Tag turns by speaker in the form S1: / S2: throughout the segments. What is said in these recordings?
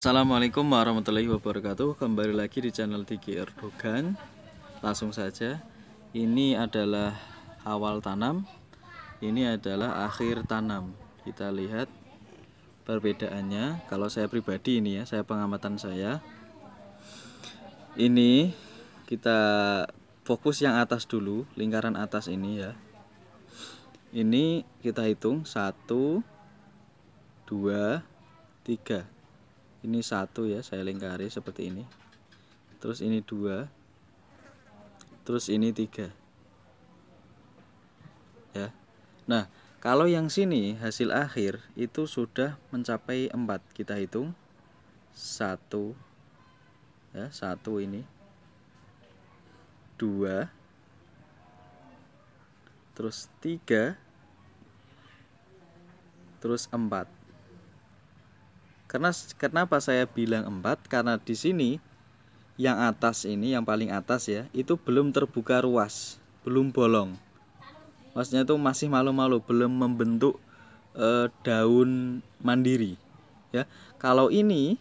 S1: Assalamualaikum warahmatullahi wabarakatuh Kembali lagi di channel Diki Erdogan Langsung saja Ini adalah awal tanam Ini adalah akhir tanam Kita lihat perbedaannya Kalau saya pribadi ini ya Saya pengamatan saya Ini kita fokus yang atas dulu Lingkaran atas ini ya Ini kita hitung satu dua tiga ini satu ya saya lingkari seperti ini terus ini dua terus ini tiga ya nah kalau yang sini hasil akhir itu sudah mencapai empat kita hitung satu ya satu ini dua terus tiga terus empat karena kenapa saya bilang 4? Karena di sini yang atas ini yang paling atas ya, itu belum terbuka ruas, belum bolong. Maksudnya itu masih malu-malu, belum membentuk e, daun mandiri. Ya. Kalau ini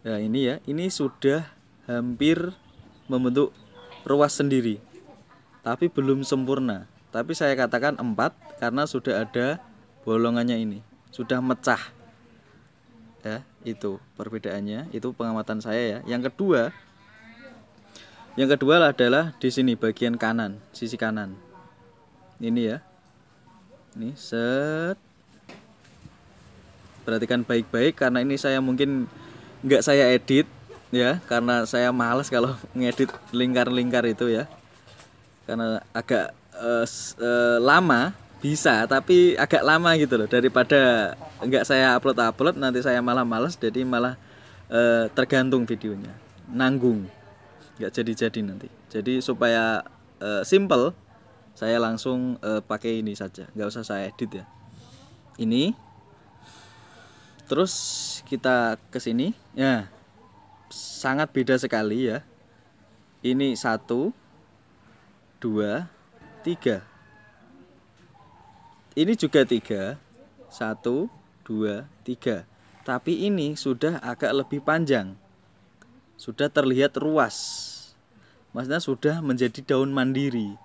S1: ya ini ya, ini sudah hampir membentuk ruas sendiri. Tapi belum sempurna. Tapi saya katakan 4 karena sudah ada bolongannya ini, sudah mecah ya itu perbedaannya itu pengamatan saya ya yang kedua yang kedua adalah di sini bagian kanan sisi kanan ini ya ini set perhatikan baik-baik karena ini saya mungkin nggak saya edit ya karena saya males kalau ngedit lingkar-lingkar itu ya karena agak uh, uh, lama bisa tapi agak lama gitu loh daripada enggak saya upload upload nanti saya malah males jadi malah e, tergantung videonya nanggung enggak jadi jadi nanti jadi supaya e, simple saya langsung e, pakai ini saja enggak usah saya edit ya ini terus kita ke sini ya sangat beda sekali ya ini satu dua tiga ini juga tiga. Satu, dua, tiga. Tapi ini sudah agak lebih panjang. Sudah terlihat ruas. Maksudnya sudah menjadi daun mandiri.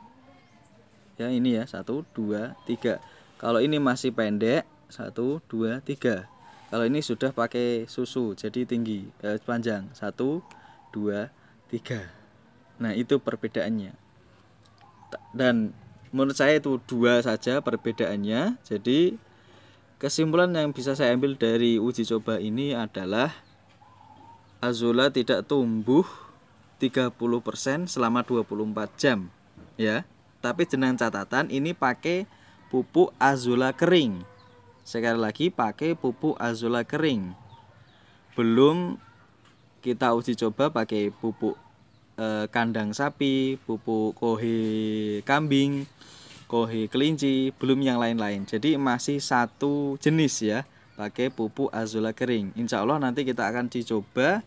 S1: Ya ini ya, satu, dua, tiga. Kalau ini masih pendek, satu, dua, tiga. Kalau ini sudah pakai susu, jadi tinggi, eh, panjang. Satu, dua, tiga. Nah itu perbedaannya. Dan menurut saya itu dua saja perbedaannya jadi kesimpulan yang bisa saya ambil dari uji coba ini adalah Azula tidak tumbuh 30% selama 24 jam ya tapi jenang catatan ini pakai pupuk Azula kering sekali lagi pakai pupuk Azula kering belum kita uji coba pakai pupuk eh, kandang sapi, pupuk kohe kambing, kohe kelinci, belum yang lain-lain. Jadi masih satu jenis ya, pakai pupuk azula kering. Insya Allah nanti kita akan dicoba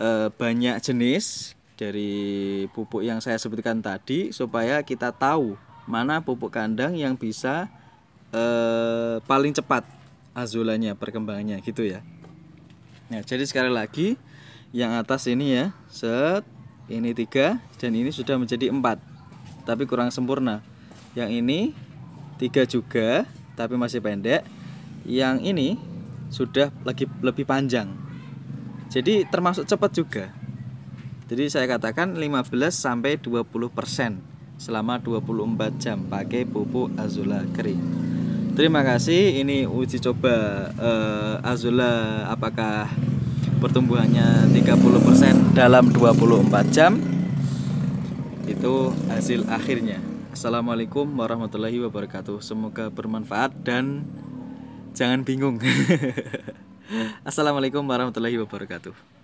S1: eh, banyak jenis dari pupuk yang saya sebutkan tadi supaya kita tahu mana pupuk kandang yang bisa eh, paling cepat azulanya perkembangannya gitu ya. Nah, jadi sekali lagi yang atas ini ya, set ini tiga dan ini sudah menjadi empat tapi kurang sempurna yang ini tiga juga tapi masih pendek yang ini sudah lagi lebih panjang jadi termasuk cepat juga jadi saya katakan 15 sampai 20 persen selama 24 jam pakai pupuk Azula kering terima kasih ini uji coba uh, Azula apakah pertumbuhannya 30% dalam 24 jam itu hasil akhirnya Assalamualaikum warahmatullahi wabarakatuh semoga bermanfaat dan jangan bingung Assalamualaikum warahmatullahi wabarakatuh